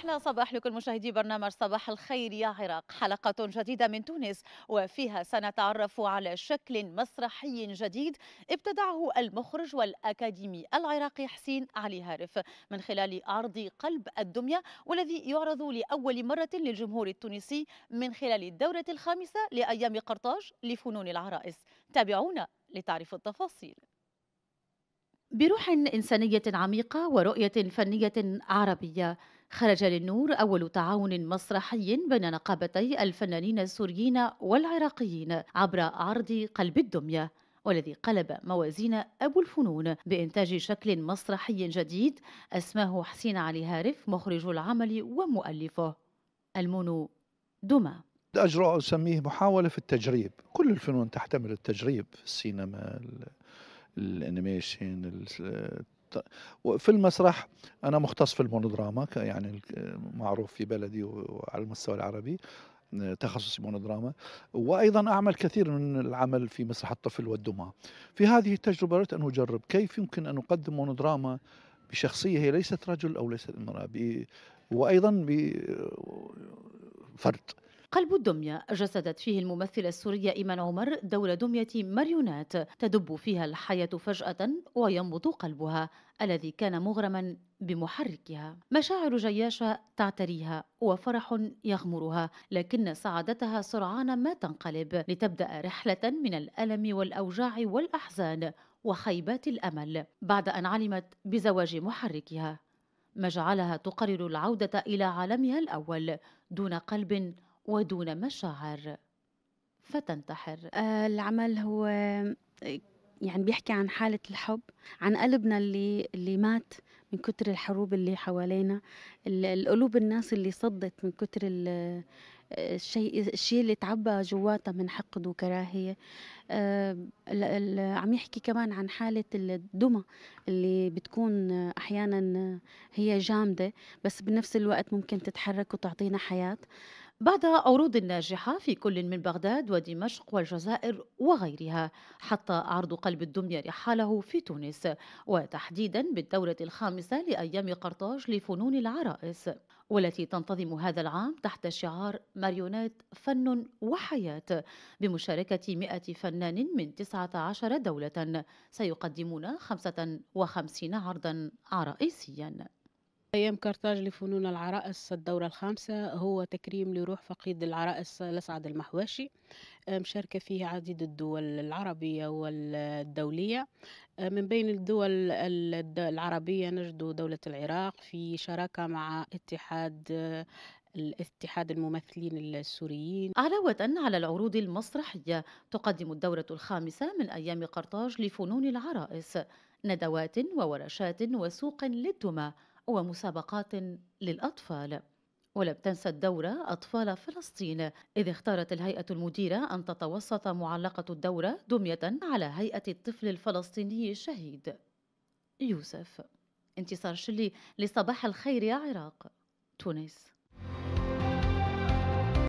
أحلى صباح لكل مشاهدي برنامج صباح الخير يا عراق حلقة جديدة من تونس وفيها سنتعرف على شكل مسرحي جديد ابتدعه المخرج والأكاديمي العراقي حسين علي هارف من خلال عرض قلب الدمية والذي يعرض لأول مرة للجمهور التونسي من خلال الدورة الخامسة لأيام قرطاج لفنون العرائس تابعونا لتعرفوا التفاصيل بروح إنسانية عميقة ورؤية فنية عربية خرج للنور أول تعاون مسرحي بين نقابتي الفنانين السوريين والعراقيين عبر عرض قلب الدمية والذي قلب موازين أبو الفنون بإنتاج شكل مسرحي جديد أسماه حسين علي هارف مخرج العمل ومؤلفه المنو دمى أجرأ أسميه محاولة في التجريب كل الفنون تحتمل التجريب السينما الانيميشن في المسرح انا مختص في المونودراما يعني معروف في بلدي وعلى المستوى العربي آه، تخصصي مونودراما وايضا اعمل كثير من العمل في مسرح الطفل والدمى في هذه التجربه اردت ان اجرب كيف يمكن ان اقدم مونودراما بشخصيه هي ليست رجل او ليست امراه وايضا بفرد قلب الدمية جسدت فيه الممثلة السورية إيمان عمر دور دمية ماريونات تدب فيها الحياة فجأة وينبض قلبها الذي كان مغرما بمحركها مشاعر جياشة تعتريها وفرح يغمرها لكن سعادتها سرعان ما تنقلب لتبدأ رحلة من الألم والأوجاع والأحزان وخيبات الأمل بعد أن علمت بزواج محركها ما جعلها تقرر العودة إلى عالمها الأول دون قلب ودون مشاعر فتنتحر آه، العمل هو يعني بيحكي عن حالة الحب عن قلبنا اللي اللي مات من كتر الحروب اللي حوالينا القلوب الناس اللي صدت من كتر الشيء الشيء اللي تعبى جواتها من حقد وكراهية آه، عم يحكي كمان عن حالة الدمى اللي بتكون أحيانا هي جامدة بس بنفس الوقت ممكن تتحرك وتعطينا حياة بعد عروض ناجحة في كل من بغداد ودمشق والجزائر وغيرها حتى عرض قلب الدمية رحاله في تونس وتحديدا بالدورة الخامسة لأيام قرطاج لفنون العرائس والتي تنتظم هذا العام تحت شعار ماريونات فن وحياة بمشاركة 100 فنان من 19 دولة سيقدمون 55 عرضا عرائسيا أيام كارتاج لفنون العرائس الدورة الخامسة هو تكريم لروح فقيد العرائس لسعد المحواشي آه، مشاركة فيه عديد الدول العربية والدولية آه، من بين الدول العربية نجد دولة العراق في شراكة مع اتحاد آه، الاتحاد الممثلين السوريين علاوة على العروض المسرحية تقدم الدورة الخامسة من أيام قرطاج لفنون العرائس ندوات وورشات وسوق للدمى ومسابقات للأطفال ولم تنسى الدورة أطفال فلسطين إذ اختارت الهيئة المديرة أن تتوسط معلقة الدورة دمية على هيئة الطفل الفلسطيني الشهيد يوسف انتصار شلي لصباح الخير يا عراق تونس